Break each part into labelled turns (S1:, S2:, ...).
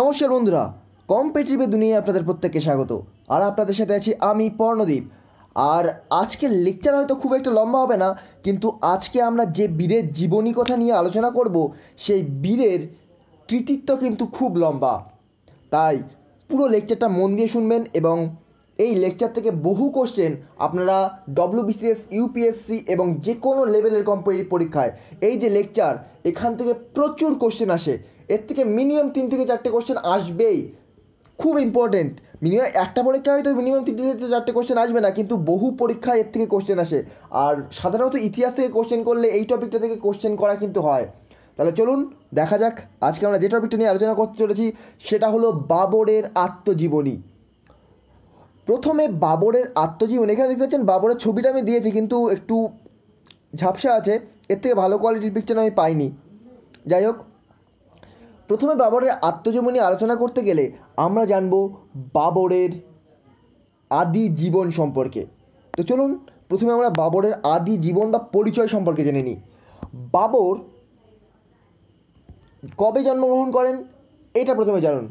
S1: নমস্কার বন্ধুরা কম্পিটিটিভের দুনিয়ায় আপনাদের প্রত্যেককে স্বাগত আর আপনাদের সাথে আছি আমি পর্ণদীপ আর আজকের লেকচার হয়তো খুব একটা লম্বা হবে না কিন্তু আজকে আমরা যে বীরের জীবনী কথা নিয়ে আলোচনা করব সেই বীরের কৃতিত্ব কিন্তু খুব লম্বা তাই পুরো লেকচারটা মন দিয়ে শুনবেন এবং এই লেকচার থেকে বহু কোশ্চেন আপনারা ডব্লিউবিসিএস ইউপিএসসি এবং যে কোনো লেভেলের কম্পিটিভ পরীক্ষায় এই যে লেকচার এখান থেকে প্রচুর কোশ্চেন আসে এর থেকে মিনিমাম তিন থেকে চারটে কোশ্চেন আসবেই খুব ইম্পর্টেন্ট মিনিমাম একটা পরীক্ষা হয়তো মিনিমাম তিন থেকে চারটে কোশ্চেন আসবে না কিন্তু বহু পরীক্ষায় এর থেকে কোশ্চেন আসে আর সাধারণত ইতিহাস থেকে কোশ্চেন করলে এই টপিকটা থেকে কোশ্চেন করা কিন্তু হয় তাহলে চলুন দেখা যাক আজকে আমরা যে টপিকটা নিয়ে আলোচনা করতে চলেছি সেটা হলো বাবরের আত্মজীবনী প্রথমে বাবরের আত্মজীবনী এখানে দেখতে পাচ্ছেন বাবরের ছবিটা আমি দিয়েছি কিন্তু একটু ঝাপসা আছে এর থেকে ভালো কোয়ালিটির পিকচার আমি পাইনি যাই হোক প্রথমে বাবরের আত্মজীবনী নিয়ে আলোচনা করতে গেলে আমরা জানব বাবরের আদি জীবন সম্পর্কে তো চলুন প্রথমে আমরা বাবরের আদি জীবন বা পরিচয় সম্পর্কে জেনে নিই বাবর কবে জন্মগ্রহণ করেন এটা প্রথমে জানুন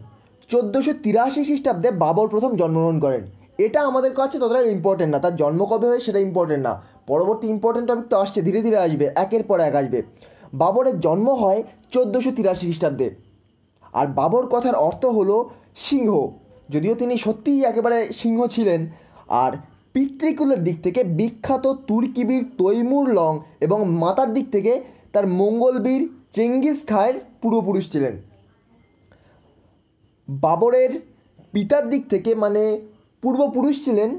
S1: চোদ্দোশো তিরাশি খ্রিস্টাব্দে বাবর প্রথম জন্মগ্রহণ করেন এটা আমাদের কাছে ততটা ইম্পর্টেন্ট না তার জন্ম কবে হয় সেটা ইম্পর্টেন্ট না পরবর্তী ইম্পর্টেন্ট টপিক তো আসছে ধীরে ধীরে আসবে একের পর এক আসবে বাবরের জন্ম হয় চোদ্দোশো তিরাশি খ্রিস্টাব্দে আর বাবর কথার অর্থ হলো সিংহ যদিও তিনি সত্যিই একেবারে সিংহ ছিলেন আর পিতৃকুলের দিক থেকে বিখ্যাত তুর্কিবীর তৈমুর লং এবং মাতার দিক থেকে তার মঙ্গলবীর চেঙ্গিস খায়ের পূর্বপুরুষ ছিলেন বাবরের পিতার দিক থেকে মানে পূর্বপুরুষ ছিলেন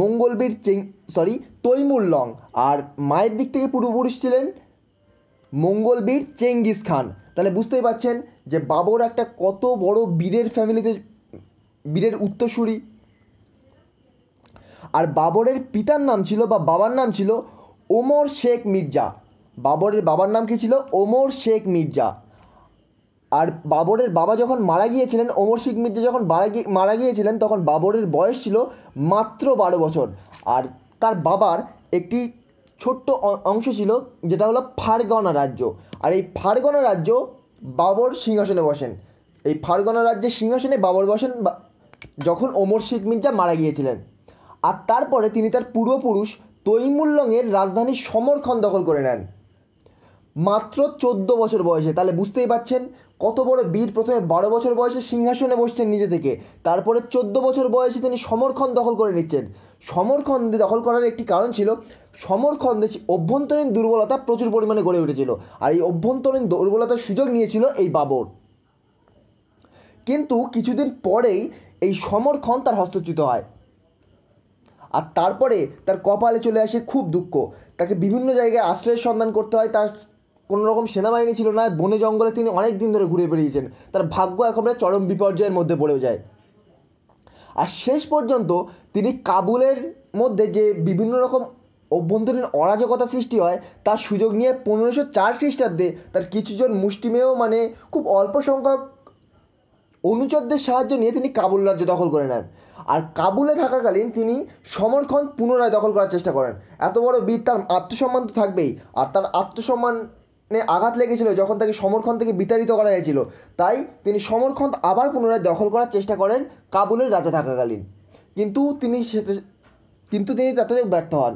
S1: মঙ্গলবীর চেং সরি তৈমুর লং আর মায়ের দিক থেকে পূর্বপুরুষ ছিলেন মঙ্গলবীর চেঙ্গিস খান তাহলে বুঝতেই পাচ্ছেন যে বাবর একটা কত বড় বীরের ফ্যামিলিতে বীরের উত্তরসূরি আর বাবরের পিতার নাম ছিল বা বাবার নাম ছিল ওমর শেখ মির্জা বাবরের বাবার নাম কী ছিল ওমর শেখ মির্জা আর বাবরের বাবা যখন মারা গিয়েছিলেন ওমর শেখ মির্জা যখন মারা গিয়ে মারা গিয়েছিলেন তখন বাবরের বয়স ছিল মাত্র বারো বছর আর তার বাবার একটি ছোট্ট অংশ ছিল যেটা হলো ফারগনা রাজ্য আর এই ফারগনা রাজ্য বাবর সিংহাসনে বসেন এই ফারগনা রাজ্যের সিংহাসনে বাবর বসেন যখন ওমর শেখ মির্জা মারা গিয়েছিলেন আর তারপরে তিনি তার পূর্বপুরুষ তৈমুল্লংয়ের রাজধানী সমরখন দখল করে নেন মাত্র চোদ্দ বছর বয়সে তাহলে বুঝতেই পাচ্ছেন কত বড় বীর প্রথমে বারো বছর বয়সে সিংহাসনে বসছেন নিজে থেকে তারপরে চোদ্দ বছর বয়সে তিনি সমরখন দখল করে নিচ্ছেন সমরখন দখল করার একটি কারণ ছিল দেশে অভ্যন্তরীণ দুর্বলতা প্রচুর পরিমাণে গড়ে উঠেছিল আর এই অভ্যন্তরীণ দুর্বলতার সুযোগ নিয়েছিল এই বাবর কিন্তু কিছুদিন পরেই এই সমরখন তার হস্তচ্যুত হয় আর তারপরে তার কপালে চলে আসে খুব দুঃখ তাকে বিভিন্ন জায়গায় আশ্রয়ের সন্ধান করতে হয় তার কোনো রকম সেনাবাহিনী ছিল না বনে জঙ্গলে তিনি অনেক দিন ধরে ঘুরে বেরিয়েছেন তার ভাগ্য একেবারে চরম বিপর্যয়ের মধ্যে পড়ে যায় আর শেষ পর্যন্ত তিনি কাবুলের মধ্যে যে বিভিন্ন রকম অভ্যন্তরীণ অরাজকতা সৃষ্টি হয় তার সুযোগ নিয়ে পনেরোশো চার খ্রিস্টাব্দে তার কিছুজন মুষ্টিমেয় মানে খুব অল্প সংখ্যক অনুচরদের সাহায্য নিয়ে তিনি কাবুল রাজ্য দখল করে নেন আর কাবুলে থাকাকালীন তিনি সমরখন পুনরায় দখল করার চেষ্টা করেন এত বড় বীর তার আত্মসম্মান তো থাকবেই আর তার আত্মসম্মান মানে আঘাত লেগেছিল যখন তাকে সমরখন থেকে বিতাড়িত করা হয়েছিল তাই তিনি সমরখন আবার পুনরায় দখল করার চেষ্টা করেন কাবুলের রাজা থাকাকালীন কিন্তু তিনি কিন্তু তিনি তাতে ব্যর্থ হন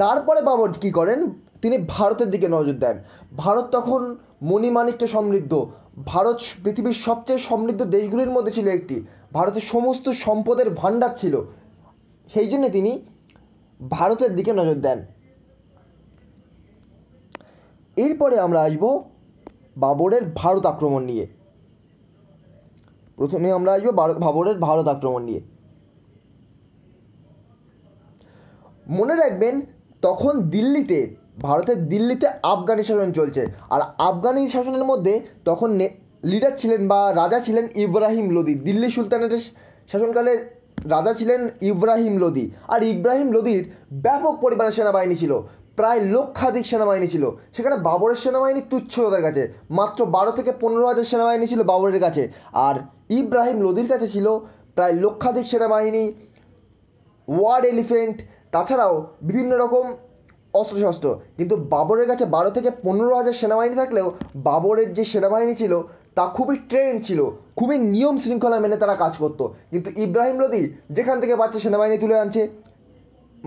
S1: তারপরে বাবর কী করেন তিনি ভারতের দিকে নজর দেন ভারত তখন মণিমাণিক্য সমৃদ্ধ ভারত পৃথিবীর সবচেয়ে সমৃদ্ধ দেশগুলির মধ্যে ছিল একটি ভারতের সমস্ত সম্পদের ভাণ্ডার ছিল সেই জন্যে তিনি ভারতের দিকে নজর দেন এরপরে আমরা আসব বাবরের ভারত আক্রমণ নিয়ে প্রথমে আমরা আসবো বাবরের ভারত আক্রমণ নিয়ে মনে রাখবেন তখন দিল্লিতে ভারতের দিল্লিতে আফগানি শাসন চলছে আর আফগানি শাসনের মধ্যে তখন লিডার ছিলেন বা রাজা ছিলেন ইব্রাহিম লোদি দিল্লি সুলতানের শাসনকালে রাজা ছিলেন ইব্রাহিম লোদি আর ইব্রাহিম লোদির ব্যাপক পরিমাণে সেনাবাহিনী ছিল প্রায় লক্ষাধিক সেনাবাহিনী ছিল সেখানে বাবরের সেনাবাহিনী তুচ্ছ তাদের কাছে মাত্র বারো থেকে পনেরো হাজার সেনাবাহিনী ছিল বাবরের কাছে আর ইব্রাহিম লোদির কাছে ছিল প্রায় লক্ষাধিক সেনাবাহিনী ওয়ার এলিফেন্ট তাছাড়াও বিভিন্ন রকম অস্ত্রশস্ত্র কিন্তু বাবরের কাছে বারো থেকে পনেরো হাজার সেনাবাহিনী থাকলেও বাবরের যে সেনাবাহিনী ছিল তা খুবই ট্রেন ছিল খুবই নিয়ম শৃঙ্খলা মেনে তারা কাজ করতো কিন্তু ইব্রাহিম লোদি যেখান থেকে বাচ্চা সেনাবাহিনী তুলে আনছে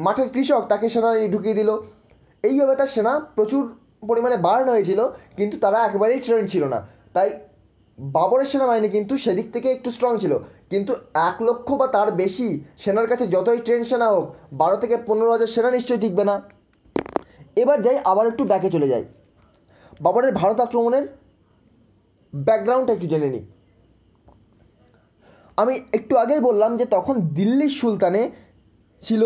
S1: মাঠের কৃষক তাকে সেনাবাহিনী ঢুকিয়ে দিল এইভাবে তার সেনা প্রচুর পরিমাণে বার্ন হয়েছিল কিন্তু তারা একেবারেই ট্রেন ছিল না তাই বাবরের সেনাবাহিনী কিন্তু সেদিক থেকে একটু স্ট্রং ছিল কিন্তু এক লক্ষ বা তার বেশি সেনার কাছে যতই ট্রেন সেনা হোক বারো থেকে পনেরো হাজার সেনা নিশ্চয়ই টিকবে না এবার যাই আবার একটু ব্যাকে চলে যাই বাবরের ভারত আক্রমণের ব্যাকগ্রাউন্ডটা একটু জেনে নিই আমি একটু আগেই বললাম যে তখন দিল্লির সুলতানে ছিল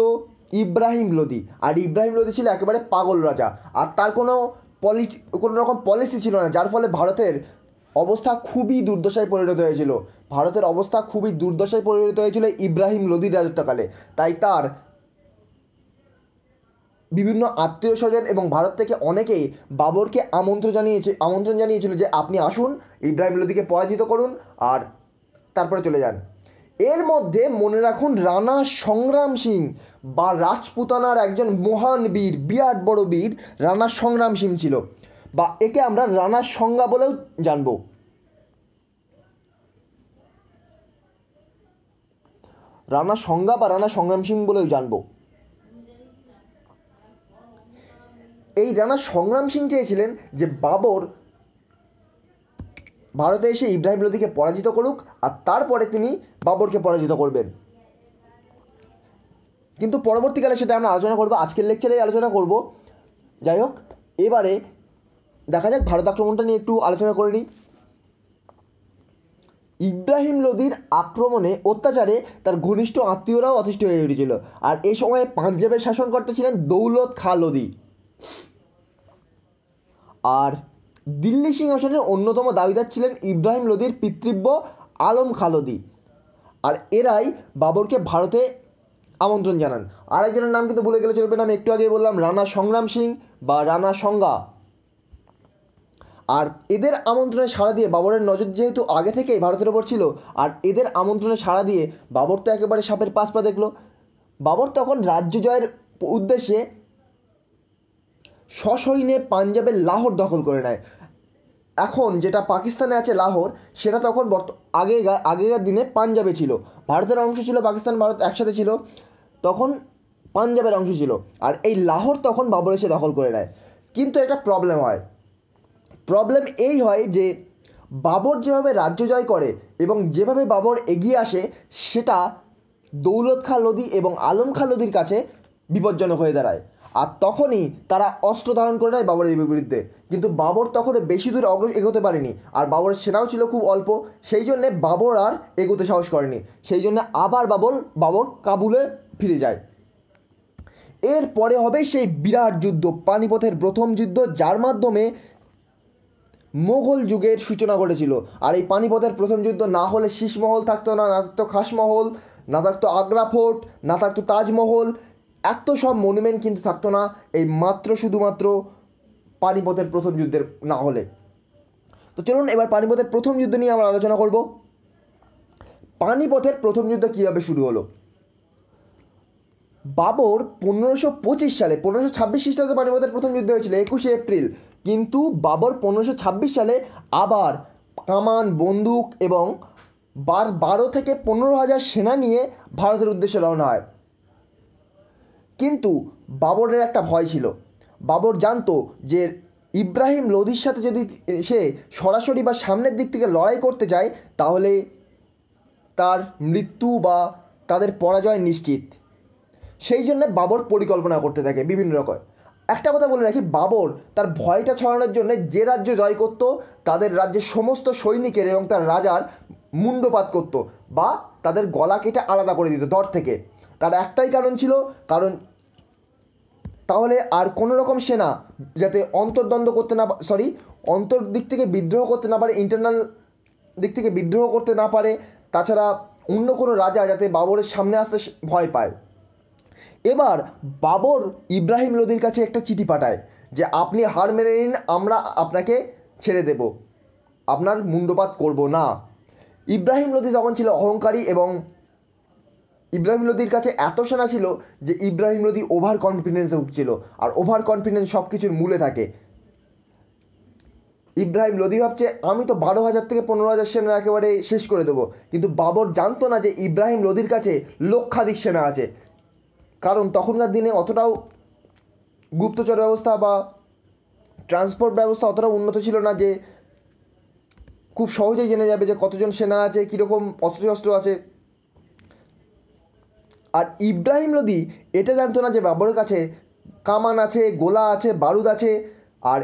S1: ইব্রাহিম লোদি আর ইব্রাহিম লোদি ছিল একেবারে পাগল রাজা আর তার কোনো পলি কোনো রকম পলিসি ছিল না যার ফলে ভারতের অবস্থা খুবই দুর্দশায় পরিণত হয়েছিল ভারতের অবস্থা খুবই দুর্দশায় পরিণত হয়েছিল ইব্রাহিম লোদির রাজত্বকালে তাই তার বিভিন্ন আত্মীয় স্বজন এবং ভারত থেকে অনেকেই বাবরকে আমন্ত্রণ জানিয়েছে আমন্ত্রণ জানিয়েছিল যে আপনি আসুন ইব্রাহিম লোদিকে পরাজিত করুন আর তারপরে চলে যান এর মধ্যে মনে রাখুন রানা সংগ্রাম সিং বা রাজপুতানার একজন মহান বীর বিরাট বড় বীর রানা সংগ্রাম সিং ছিল বা একে আমরা রানা সংজ্ঞা বলেও জানব রানা সংজ্ঞা বা রানা সংগ্রাম সিং বলেও জানবো এই রানা সংগ্রাম সিং চেয়েছিলেন যে বাবর ভারতে এসে ইব্রাহিম লোদিকে পরাজিত করুক আর তারপরে তিনি বাবরকে পরাজিত করবেন কিন্তু পরবর্তীকালে সেটা আমরা আলোচনা করবো আজকের লেকচারেই আলোচনা করব যাই হোক এবারে দেখা যাক ভারত আক্রমণটা নিয়ে একটু আলোচনা করে নিই ইব্রাহিম লোদির আক্রমণে অত্যাচারে তার ঘনিষ্ঠ আত্মীয়রাও অতিষ্ঠ হয়ে উঠেছিল আর এই সময়ে পাঞ্জাবের শাসনকর্তা ছিলেন দৌলত খা লোদি আর দিল্লি সিংহাসনের অন্যতম দাবিদার ছিলেন ইব্রাহিম লোদির পিতৃব্য আলম খালদি আর এরাই বাবরকে ভারতে আমন্ত্রণ জানান আরেকজনের নাম কিন্তু ভুলে গেলে চলবে না আমি একটু আগে বললাম রানা সংগ্রাম সিং বা রানা সংজ্ঞা আর এদের আমন্ত্রণে সাড়া দিয়ে বাবরের নজর যেহেতু আগে থেকেই ভারতের ওপর ছিল আর এদের আমন্ত্রণে সাড়া দিয়ে বাবর তো একেবারে সাপের পাশ পা দেখলো বাবর তখন রাজ্য জয়ের উদ্দেশ্যে সসৈন্যে পাঞ্জাবের লাহোর দখল করে নেয় এখন যেটা পাকিস্তানে আছে লাহোর সেটা তখন বর্ত আগেকার আগেকার দিনে পাঞ্জাবে ছিল ভারতের অংশ ছিল পাকিস্তান ভারত একসাথে ছিল তখন পাঞ্জাবের অংশ ছিল আর এই লাহোর তখন বাবর এসে দখল করে নেয় কিন্তু একটা প্রবলেম হয় প্রবলেম এই হয় যে বাবর যেভাবে রাজ্য জয় করে এবং যেভাবে বাবর এগিয়ে আসে সেটা দৌলত খা লোদি এবং আলম খা লোদির কাছে বিপজ্জনক হয়ে দাঁড়ায় আর তখনই তারা অস্ত্র ধারণ করে নেয় বাবরের বিরুদ্ধে কিন্তু বাবর তখন বেশি দূরে অগ্রসর এগোতে পারেনি আর বাবরের সেনাও ছিল খুব অল্প সেই জন্যে বাবর আর এগোতে সাহস করেনি সেই জন্য আবার বাবর বাবর কাবুলে ফিরে যায় এর পরে হবে সেই বিরাট যুদ্ধ পানিপথের প্রথম যুদ্ধ যার মাধ্যমে মোগল যুগের সূচনা ঘটেছিল আর এই পানিপথের প্রথম যুদ্ধ না হলে শীষমহল থাকতো না না থাকতো খাসমহল না থাকতো আগ্রা ফোর্ট না থাকতো তাজমহল এত সব মনুমেন্ট কিন্তু থাকতো না এই মাত্র শুধুমাত্র পানিপথের প্রথম যুদ্ধের না হলে তো চলুন এবার পানিপথের প্রথম যুদ্ধ নিয়ে আমরা আলোচনা করব পানিপথের প্রথম যুদ্ধ কীভাবে শুরু হলো বাবর পনেরোশো পঁচিশ সালে পনেরোশো ছাব্বিশ খ্রিস্টাব্দে পানিপথের প্রথম যুদ্ধ হয়েছিল একুশে এপ্রিল কিন্তু বাবর পনেরোশো ছাব্বিশ সালে আবার কামান বন্দুক এবং বার বারো থেকে পনেরো হাজার সেনা নিয়ে ভারতের উদ্দেশ্যে রওনা হয় কিন্তু বাবরের একটা ভয় ছিল বাবর জানতো যে ইব্রাহিম লোদির সাথে যদি সে সরাসরি বা সামনের দিক থেকে লড়াই করতে যায় তাহলে তার মৃত্যু বা তাদের পরাজয় নিশ্চিত সেই জন্য বাবর পরিকল্পনা করতে থাকে বিভিন্ন রকম একটা কথা বলে রাখি বাবর তার ভয়টা ছড়ানোর জন্য যে রাজ্য জয় করত তাদের রাজ্যের সমস্ত সৈনিকের এবং তার রাজার মুন্ডপাত করত বা তাদের গলা কেটে আলাদা করে দিত দর থেকে তার একটাই কারণ ছিল কারণ তাহলে আর কোনো রকম সেনা যাতে অন্তর্দ্বন্দ্ব করতে না সরি অন্তর দিক থেকে বিদ্রোহ করতে না পারে ইন্টারনাল দিক থেকে বিদ্রোহ করতে না পারে তাছাড়া অন্য কোনো রাজা যাতে বাবরের সামনে আসতে ভয় পায় এবার বাবর ইব্রাহিম লোদির কাছে একটা চিঠি পাঠায় যে আপনি হার মেনে নিন আমরা আপনাকে ছেড়ে দেব আপনার মুন্ডপাত করব না ইব্রাহিম লোদি তখন ছিল অহংকারী এবং ইব্রাহিম লোদির কাছে এত সেনা ছিল যে ইব্রাহিম লোদি ওভার কনফিডেন্সে উঠছিল আর ওভার কনফিডেন্স সব কিছুর মূলে থাকে ইব্রাহিম লোদি ভাবছে আমি তো বারো হাজার থেকে পনেরো হাজার সেনা একেবারে শেষ করে দেবো কিন্তু বাবর জানতো না যে ইব্রাহিম লোদির কাছে লক্ষাধিক সেনা আছে কারণ তখনকার দিনে অতটাও গুপ্তচর ব্যবস্থা বা ট্রান্সপোর্ট ব্যবস্থা অতটা উন্নত ছিল না যে খুব সহজেই জেনে যাবে যে কতজন সেনা আছে কীরকম অস্ত্র শস্ত্র আছে আর ইব্রাহিম লোদি এটা জানতো না যে বাবরের কাছে কামান আছে গোলা আছে বারুদ আছে আর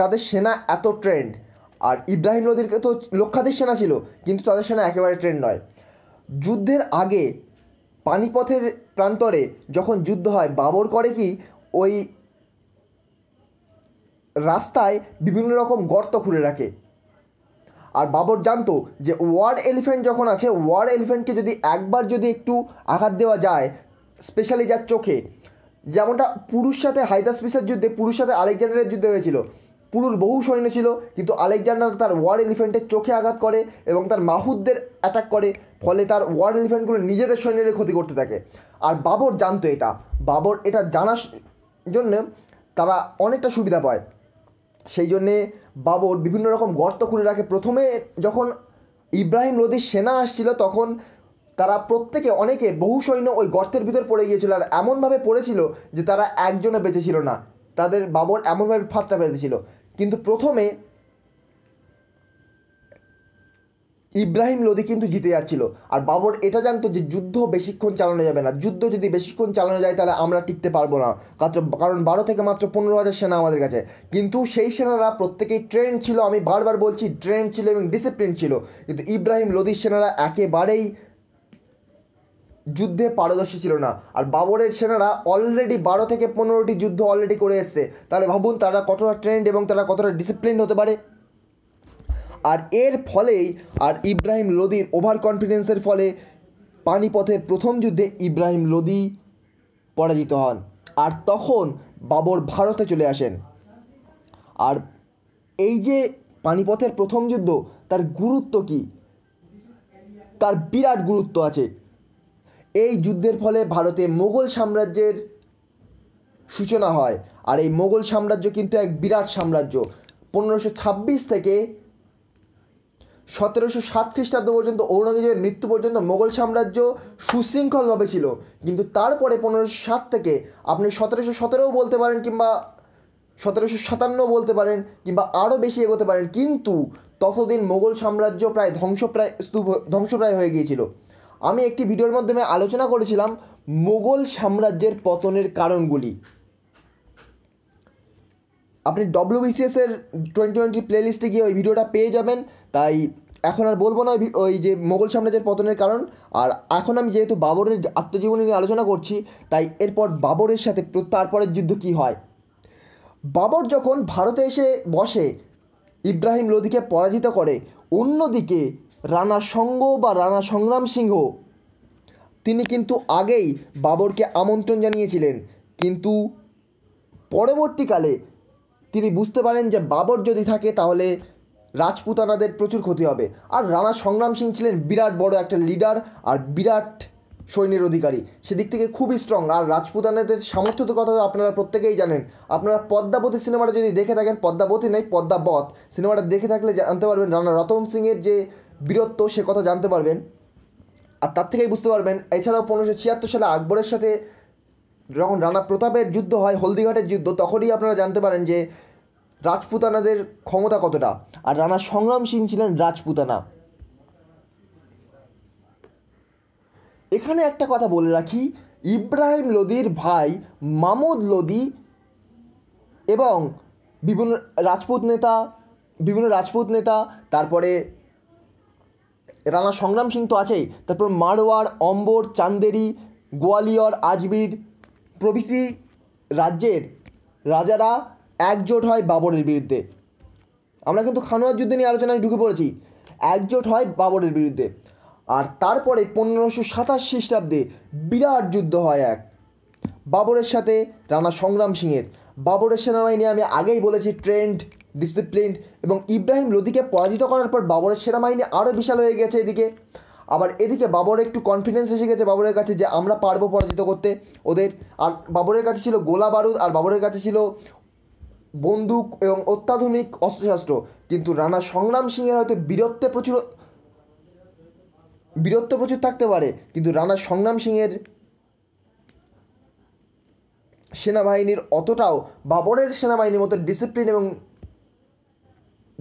S1: তাদের সেনা এত ট্রেন্ড আর ইব্রাহিম লোদির তো লক্ষাধিক সেনা ছিল কিন্তু তাদের সেনা একেবারে ট্রেন্ড নয় যুদ্ধের আগে পানিপথের প্রান্তরে যখন যুদ্ধ হয় বাবর করে কি ওই রাস্তায় বিভিন্ন রকম গর্ত খুলে রাখে আর বাবর জানতো যে ওয়ার এলিফ্যান্ট যখন আছে ওয়ার এলিফ্যান্টকে যদি একবার যদি একটু আঘাত দেওয়া যায় স্পেশালি যার চোখে যেমনটা পুরুষ সাথে হাইদাস পিসার যুদ্ধে পুরুষ সাথে আলেকজান্ডারের যুদ্ধে হয়েছিল পুরুর বহু সৈন্য ছিল কিন্তু আলেকজান্ডার তার ওয়ার এলিফ্যান্টের চোখে আঘাত করে এবং তার মাহুদদের অ্যাটাক করে ফলে তার ওয়ার এলিফ্যান্টগুলো নিজেদের সৈন্যের ক্ষতি করতে থাকে আর বাবর জানতো এটা বাবর এটা জানার জন্য তারা অনেকটা সুবিধা পায় সেই জন্যে বাবর বিভিন্ন রকম গর্ত খুলে রাখে প্রথমে যখন ইব্রাহিম লোদির সেনা আসছিল তখন তারা প্রত্যেকে অনেকে বহু সৈন্য ওই গর্তের ভিতর পড়ে গিয়েছিল আর এমনভাবে পড়েছিল যে তারা একজনে বেঁচেছিল না তাদের বাবর এমনভাবে ফাঁদটা পেতেছিল কিন্তু প্রথমে ইব্রাহিম লোদি কিন্তু জিতে যাচ্ছিল আর বাবর এটা জানতো যে যুদ্ধ বেশিক্ষণ চালানো যাবে না যুদ্ধ যদি বেশিক্ষণ চালানো যায় তাহলে আমরা টিকতে পারবো না কারণ বারো থেকে মাত্র পনেরো হাজার সেনা আমাদের কাছে কিন্তু সেই সেনারা প্রত্যেকেই ট্রেন ছিল আমি বারবার বলছি ট্রেন ছিল এবং ডিসিপ্লিন ছিল কিন্তু ইব্রাহিম লোদির সেনারা একেবারেই যুদ্ধে পারদর্শী ছিল না আর বাবরের সেনারা অলরেডি বারো থেকে পনেরোটি যুদ্ধ অলরেডি করে এসছে তাহলে ভাবুন তারা কতটা ট্রেন্ড এবং তারা কতটা ডিসিপ্লিন হতে পারে আর এর ফলেই আর ইব্রাহিম লোদির ওভার কনফিডেন্সের ফলে পানিপথের প্রথম যুদ্ধে ইব্রাহিম লোদি পরাজিত হন আর তখন বাবর ভারতে চলে আসেন আর এই যে পানিপথের প্রথম যুদ্ধ তার গুরুত্ব কি তার বিরাট গুরুত্ব আছে এই যুদ্ধের ফলে ভারতে মোগল সাম্রাজ্যের সূচনা হয় আর এই মোগল সাম্রাজ্য কিন্তু এক বিরাট সাম্রাজ্য পনেরোশো থেকে সতেরোশো সাত খ্রিস্টাব্দ পর্যন্ত ঔরঙ্গজেবের মৃত্যু পর্যন্ত মোগল সাম্রাজ্য সুশৃঙ্খলভাবে ছিল কিন্তু তারপরে পনেরোশো সাত থেকে আপনি সতেরোশো সতেরোও বলতে পারেন কিংবা সতেরোশো সাতান্ন বলতে পারেন কিংবা আরও বেশি এগোতে পারেন কিন্তু ততদিন মোগল সাম্রাজ্য প্রায় ধ্বংসপ্রায় স্তূপ ধ্বংসপ্রায় হয়ে গিয়েছিল আমি একটি ভিডিওর মাধ্যমে আলোচনা করেছিলাম মোগল সাম্রাজ্যের পতনের কারণগুলি আপনি ডব্লিউবিসিএস এর টোয়েন্টি টোয়েন্টি প্লেলিস্টে গিয়ে ওই ভিডিওটা পেয়ে যাবেন তাই এখন আর বলবো না ওই যে মোগল সাম্রাজ্যের পতনের কারণ আর এখন আমি যেহেতু বাবরের আত্মজীবনী নিয়ে আলোচনা করছি তাই এরপর বাবরের সাথে তারপরের যুদ্ধ কি হয় বাবর যখন ভারতে এসে বসে ইব্রাহিম লোধিকে পরাজিত করে অন্যদিকে রানা সঙ্গ বা রানা সংগ্রাম সিংহ তিনি কিন্তু আগেই বাবরকে আমন্ত্রণ জানিয়েছিলেন কিন্তু পরবর্তীকালে তিনি বুঝতে পারেন যে বাবর যদি থাকে তাহলে রাজপুতানাদের প্রচুর ক্ষতি হবে আর রানা সংগ্রাম সিং ছিলেন বিরাট বড় একটা লিডার আর বিরাট সৈন্যের অধিকারী সেদিক থেকে খুবই স্ট্রং আর রাজপুতানাদের সামর্থ্য তো কথা আপনারা প্রত্যেকেই জানেন আপনারা পদ্মাবতী সিনেমাটা যদি দেখে থাকেন পদ্মাবতী নয় পদ্মাবত সিনেমাটা দেখে থাকলে জানতে পারবেন রানা রতন সিংয়ের যে বীরত্ব সে কথা জানতে পারবেন আর তার থেকেই বুঝতে পারবেন এছাড়াও পনেরোশো ছিয়াত্তর সালে আকবরের সাথে যখন রানা প্রতাপের যুদ্ধ হয় হলদিঘাটের যুদ্ধ তখনই আপনারা জানতে পারেন যে রাজপুতানাদের ক্ষমতা কতটা আর রানা সংগ্রাম সিং ছিলেন রাজপুতানা এখানে একটা কথা বলে রাখি ইব্রাহিম লোদির ভাই মামুদ লোদি এবং বিভিন্ন রাজপুত নেতা বিভিন্ন রাজপুত নেতা তারপরে রানা সংগ্রাম সিং তো আছেই তারপর মারোয়ার অম্বর চান্দেরি গোয়ালিয়র আজমির প্রভৃতি রাজ্যের রাজারা একজোট হয় বাবরের বিরুদ্ধে আমরা কিন্তু খানোয়ার যুদ্ধ নিয়ে আলোচনায় ঢুকে পড়েছি একজোট হয় বাবরের বিরুদ্ধে আর তারপরে পনেরোশো সাতাশ খ্রিস্টাব্দে বিরাট যুদ্ধ হয় এক বাবরের সাথে রানা সংগ্রাম সিংয়ের বাবরের সেনাবাহিনী আমি আগেই বলেছি ট্রেন্ড ডিসিপ্লিন এবং ইব্রাহিম লোদিকে পরাজিত করার পর বাবরের সেনাবাহিনী আরও বিশাল হয়ে গেছে এদিকে আবার এদিকে বাবর একটু কনফিডেন্স এসে গেছে বাবরের কাছে যে আমরা পারবো পরাজিত করতে ওদের আর বাবরের কাছে ছিল গোলা বারুদ আর বাবরের কাছে ছিল বন্দুক এবং অত্যাধুনিক অস্ত্রশাস্ত্র কিন্তু রানা সংগ্রাম সিংয়ের হয়তো বীরত্বে প্রচুর বীরত্ব প্রচুর থাকতে পারে কিন্তু রানা সংগ্রাম সিংয়ের সেনাবাহিনীর অতটাও বাবরের সেনাবাহিনীর মতো ডিসিপ্লিন এবং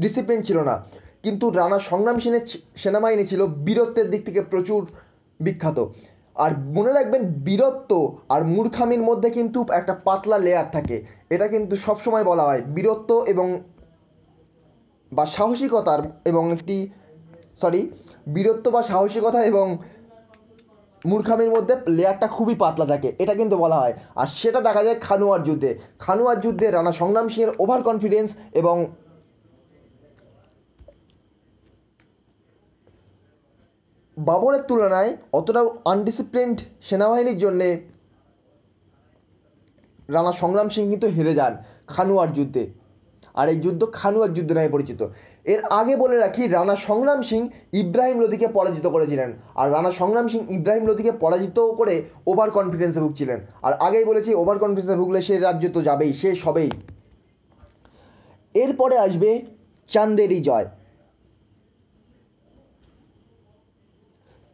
S1: ডিসিপ্লিন ছিল না কিন্তু রানা সংগ্রাম সেনের সেনাবাহিনী ছিল বীরত্বের দিক থেকে প্রচুর বিখ্যাত আর মনে রাখবেন বীরত্ব আর মূর্খামির মধ্যে কিন্তু একটা পাতলা লেয়ার থাকে এটা কিন্তু সবসময় বলা হয় বীরত্ব এবং বা সাহসিকতার এবং একটি সরি বীরত্ব বা সাহসিকতা এবং মূর্খামির মধ্যে লেয়ারটা খুবই পাতলা থাকে এটা কিন্তু বলা হয় আর সেটা দেখা যায় খানুয়ার যুদ্ধে খানুয়ার যুদ্ধে রানা সংগ্রাম সিংয়ের ওভার কনফিডেন্স এবং বাবরের তুলনায় অতটাও আনডিসিপ্লিনড সেনাবাহিনীর জন্যে রানা সংগ্রাম সিং কিন্তু হেরে যান খানুয়ার যুদ্ধে আর এই যুদ্ধ খানুয়ার যুদ্ধ নামে পরিচিত এর আগে বলে রাখি রানা সংগ্রাম সিং ইব্রাহিম লোধিকে পরাজিত করেছিলেন আর রানা সংগ্রাম সিং ইব্রাহিম লোধিকে পরাজিত করে ওভার কনফিডেন্সে ভুগছিলেন আর আগেই বলেছি ওভার কনফিডেন্সে ভুগলে সে রাজ্য তো যাবেই সে সবেই এরপরে আসবে চান্দেরই জয়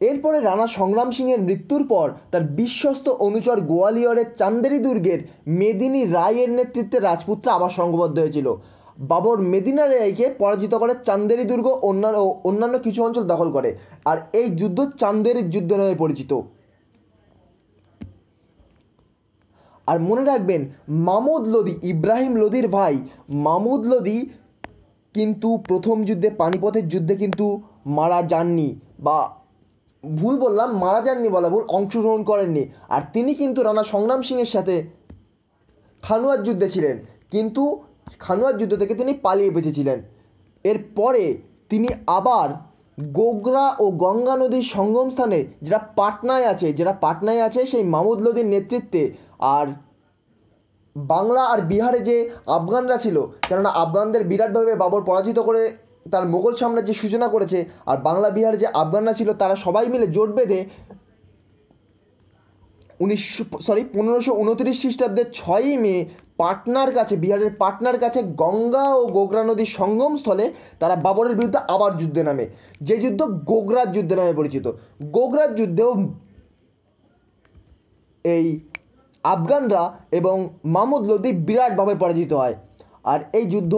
S1: এরপরে রানা সংগ্রাম সিংয়ের মৃত্যুর পর তার বিশ্বস্ত অনুচর গোয়ালিয়রের চান্দেরি দুর্গের মেদিনী রায়ের নেতৃত্বে রাজপুত্র আবার সংঘবদ্ধ হয়েছিল বাবর মেদিনা রায়কে পরাজিত করে চান্দেরি দুর্গ অন্যান্য অন্যান্য কিছু অঞ্চল দখল করে আর এই যুদ্ধ চান্দেরির যুদ্ধ নামে পরিচিত আর মনে রাখবেন মামুদ লোদি ইব্রাহিম লোদির ভাই মামুদ লোদি কিন্তু প্রথম যুদ্ধে পানিপথের যুদ্ধে কিন্তু মারা যাননি বা ভুল বললাম মারা যাননি বলা ভুল অংশগ্রহণ করেননি আর তিনি কিন্তু রানা সংগ্রাম সিংয়ের সাথে খানুয়ার যুদ্ধে ছিলেন কিন্তু খানুয়ার যুদ্ধ থেকে তিনি পালিয়ে বেঁচেছিলেন এরপরে তিনি আবার গোগরা ও গঙ্গা নদীর সঙ্গমস্থানে যেটা পাটনায় আছে যেটা পাটনায় আছে সেই মামুদ লোদীর নেতৃত্বে আর বাংলা আর বিহারে যে আফগানরা ছিল কেননা আফগানদের বিরাটভাবে বাবর পরাজিত করে তার মোগল সাম্রাজ্যের সূচনা করেছে আর বাংলা বিহারে যে আফগানরা ছিল তারা সবাই মিলে জোট বেঁধে উনিশশো সরি পনেরোশো উনত্রিশ খ্রিস্টাব্দে ছয়ই মে পাটনার কাছে বিহারের পাটনার কাছে গঙ্গা ও গোগরা নদীর সঙ্গমস্থলে তারা বাবরের বিরুদ্ধে আবার যুদ্ধে নামে যে যুদ্ধ গোগরার যুদ্ধে নামে পরিচিত গোগরার যুদ্ধেও এই আফগানরা এবং মামুদ লোদি বিরাটভাবে পরাজিত হয় আর এই যুদ্ধ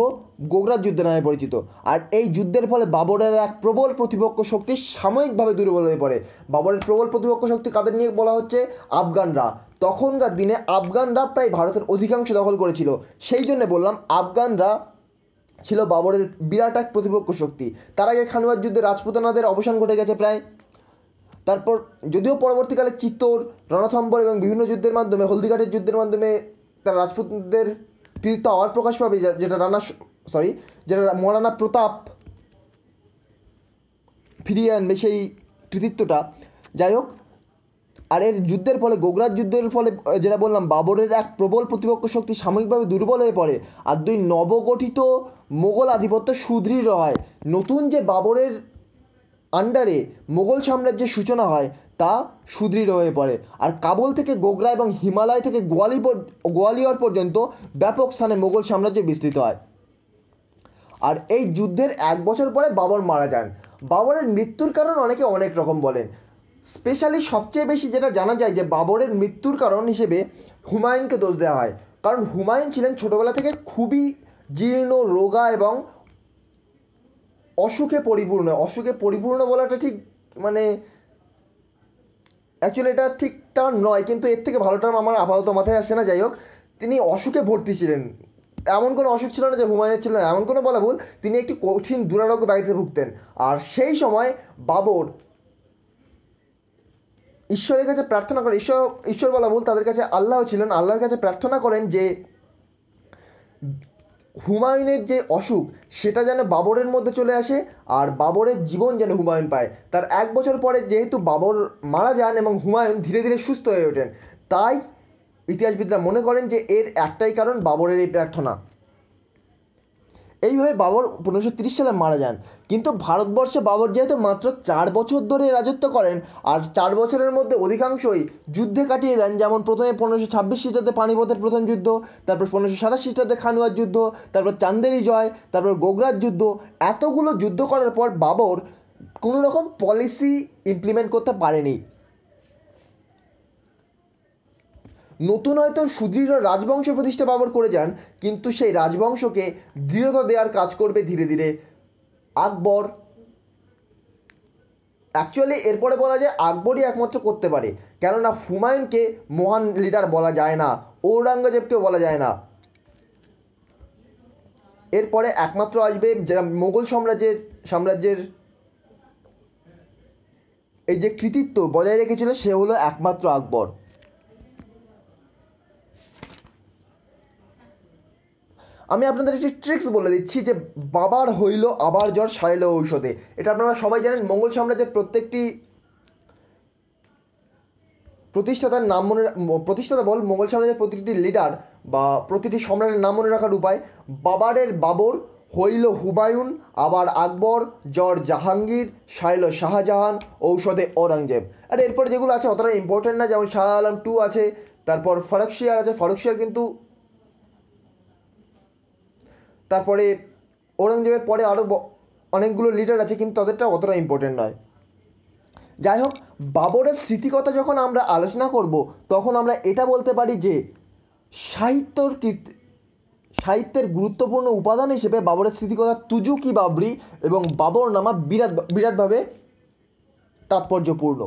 S1: গোগরার যুদ্ধ নামে পরিচিত আর এই যুদ্ধের ফলে বাবরের এক প্রবল প্রতিপক্ষ শক্তি সাময়িকভাবে দুর্বল হয়ে পড়ে বাবরের প্রবল প্রতিপক্ষ শক্তি কাদের নিয়ে বলা হচ্ছে আফগানরা তখনকার দিনে আফগানরা প্রায় ভারতের অধিকাংশ দখল করেছিল সেই জন্য বললাম আফগানরা ছিল বাবরের বিরাট এক প্রতিপক্ষ শক্তি তার আগে খানুয়ার যুদ্ধে রাজপুতানাদের অবসান ঘটে গেছে প্রায় তারপর যদিও পরবর্তীকালে চিত্তর রণথম্বর এবং বিভিন্ন যুদ্ধের মাধ্যমে হলদিঘাটের যুদ্ধের মাধ্যমে তারা রাজপুতদের পীড়িত আওয়ার প্রকাশ পাবে যেটা রানা সরি যেটা মৌলানা প্রতাপ ফিরিয়ে আনবে সেই কৃতিত্বটা যাই হোক আর এর যুদ্ধের ফলে গোগরাজ যুদ্ধের ফলে যেটা বললাম বাবরের এক প্রবল প্রতিপক্ষ শক্তি সাময়িকভাবে দুর্বল হয়ে পড়ে আর দুই নবগঠিত মোগল আধিপত্য সুদৃঢ় হয় নতুন যে বাবরের আন্ডারে মোগল সাম্রাজ্যের সূচনা হয় তা সুদৃঢ় হয়ে পড়ে আর কাবুল থেকে গোগরা এবং হিমালয় থেকে গোয়ালিপর গোয়ালিয়র পর্যন্ত ব্যাপক স্থানে মোগল সাম্রাজ্য বিস্তৃত হয় আর এই যুদ্ধের এক বছর পরে বাবর মারা যান বাবরের মৃত্যুর কারণ অনেকে অনেক রকম বলেন স্পেশালি সবচেয়ে বেশি যেটা জানা যায় যে বাবরের মৃত্যুর কারণ হিসেবে হুমায়ুনকে দোষ দেওয়া হয় কারণ হুমায়ুন ছিলেন ছোটোবেলা থেকে খুবই জীর্ণ রোগা এবং অসুখে পরিপূর্ণ অসুখে পরিপূর্ণ বলাটা ঠিক মানে অ্যাকচুয়ালি এটা ঠিক টার্ম নয় কিন্তু এর থেকে ভালো টার্ম আমার আপাতত মাথায় আসে না যাই হোক তিনি অসুখে ভর্তি ছিলেন এমন কোনো অসুখ ছিল না যে হুমায়ুনের ছিল না এমন কোনো বলা ভুল তিনি একটি কঠিন দুরারোগ্য ব্যাধিতে ভুগতেন আর সেই সময় বাবর ঈশ্বরের কাছে প্রার্থনা করে ঈশ্বর ঈশ্বর বলা ভুল তাদের কাছে আল্লাহ ছিলেন আল্লাহর কাছে প্রার্থনা করেন যে হুমায়ুনের যে অসুখ সেটা যেন বাবরের মধ্যে চলে আসে আর বাবরের জীবন যেন হুমায়ুন পায় তার এক বছর পরে যেহেতু বাবর মারা যান এবং হুমায়ুন ধীরে ধীরে সুস্থ হয়ে ওঠেন তাই ইতিহাসবিদরা মনে করেন যে এর একটাই কারণ বাবরের এই প্রার্থনা এইভাবে বাবর পনেরোশো তিরিশ সালে মারা যান কিন্তু ভারতবর্ষে বাবর যেহেতু মাত্র চার বছর ধরে রাজত্ব করেন আর চার বছরের মধ্যে অধিকাংশই যুদ্ধে কাটিয়ে দেন যেমন প্রথমে পনেরোশো ছাব্বিশ খ্রিস্টাব্দে পানিপথের প্রথম যুদ্ধ তারপর পনেরোশো সাতাশ খ্রিস্টাব্দে খানুয়ার যুদ্ধ তারপর চান্দেরি জয় তারপর গোগরার যুদ্ধ এতগুলো যুদ্ধ করার পর বাবর কোনো রকম পলিসি ইমপ্লিমেন্ট করতে পারেনি নতুন হয়তো সুদৃঢ় রাজবংশ প্রতিষ্ঠা বাবর করে যান কিন্তু সেই রাজবংশকে দৃঢ়তা দেওয়ার কাজ করবে ধীরে ধীরে আকবর অ্যাকচুয়ালি এরপরে বলা যায় আকবরই একমাত্র করতে পারে কেননা হুমায়ুনকে মহান লিডার বলা যায় না ঔরঙ্গজেবকেও বলা যায় না এরপরে একমাত্র আসবে যারা মোগল সাম্রাজ্যের সাম্রাজ্যের এই যে কৃতিত্ব বজায় রেখেছিল সে হলো একমাত্র আকবর আমি আপনাদের একটি ট্রিক্স বলে দিচ্ছি যে বাবার হইল আবার জ্বর সারেল ঔষধে এটা আপনারা সবাই জানেন মঙ্গল সাম্রাজ্যের প্রত্যেকটি প্রতিষ্ঠাতার নাম মনে প্রতিষ্ঠাতা বল মোগল সাম্রাজ্যের প্রতিটি লিডার বা প্রতিটি সম্রাটের নাম মনে রাখার উপায় বাবারের বাবর হইল হুমায়ুন আবার আকবর জ্বর জাহাঙ্গীর সাইল শাহজাহান ঔষধে ঔরঙ্গজেব আর এরপর যেগুলো আছে অতটা ইম্পর্টেন্ট না যেমন শাহ আলম টু আছে তারপর ফারুকশিয়ার আছে ফারুকশিয়ার কিন্তু তারপরে ঔরঙ্গজেবের পরে আরও অনেকগুলো লিডার আছে কিন্তু তাদেরটা অতটা ইম্পর্টেন্ট নয় যাই হোক বাবরের স্মৃতিকথা যখন আমরা আলোচনা করব তখন আমরা এটা বলতে পারি যে সাহিত্যর সাহিত্যের গুরুত্বপূর্ণ উপাদান হিসেবে বাবরের স্মৃতিকথা তুজু কি বাবরি এবং বাবর নামা বিরাট বিরাটভাবে তাৎপর্যপূর্ণ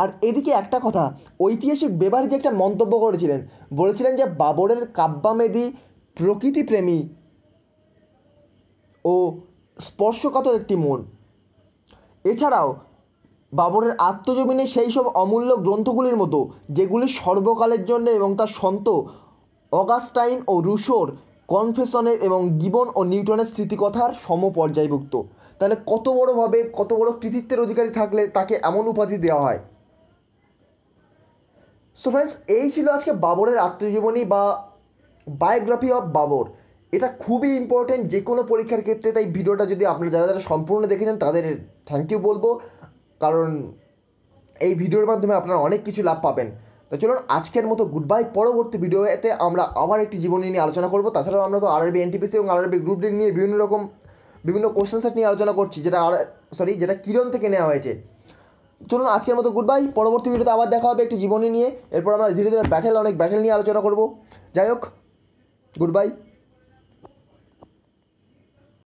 S1: আর এদিকে একটা কথা ঐতিহাসিক বেবার যে একটা মন্তব্য করেছিলেন বলেছিলেন যে বাবরের কাব্যামেদি প্রকৃতিপ্রেমী ও স্পর্শকাতর একটি মন এছাড়াও বাবরের আত্মজমিনে সেই সব অমূল্য গ্রন্থগুলির মতো যেগুলি সর্বকালের জন্য এবং তার সন্ত অগাস্টাইন ও রুশোর কনফেশনের এবং গিবন ও নিউটনের স্মৃতিকথার সমপর্যায়ভুক্ত তাহলে কত বড়োভাবে কত বড় কৃতিত্বের অধিকারী থাকলে তাকে এমন উপাধি দেওয়া হয় সো ফ্রেন্ডস এই ছিল আজকে বাবরের আত্মজীবনী বা বায়োগ্রাফি অফ বাবর এটা খুবই ইম্পর্টেন্ট যে কোনো পরীক্ষার ক্ষেত্রে তাই ভিডিওটা যদি আপনারা যারা যারা সম্পূর্ণ দেখেছেন তাদের থ্যাংক ইউ বলবো কারণ এই ভিডিওর মাধ্যমে আপনারা অনেক কিছু লাভ পাবেন তো চলুন আজকের মতো গুড বাই পরবর্তী ভিডিওতে আমরা আবার একটি জীবনী নিয়ে আলোচনা করবো তাছাড়াও আমরা তো আরবি এনটিপিসি এবং আরবি গ্রুপ ডি নিয়ে বিভিন্ন রকম বিভিন্ন কোশ্চেন সেট নিয়ে আলোচনা করছি যেটা আর সরি যেটা কিরণ থেকে নেওয়া হয়েছে চলুন আজকের মতো গুড বাই পরবর্তী ভিডিওতে আবার দেখা হবে একটি জীবনী নিয়ে এরপর আমরা ধীরে ধীরে ব্যাটেল অনেক ব্যাটেল নিয়ে আলোচনা করব যাই হোক গুড বাই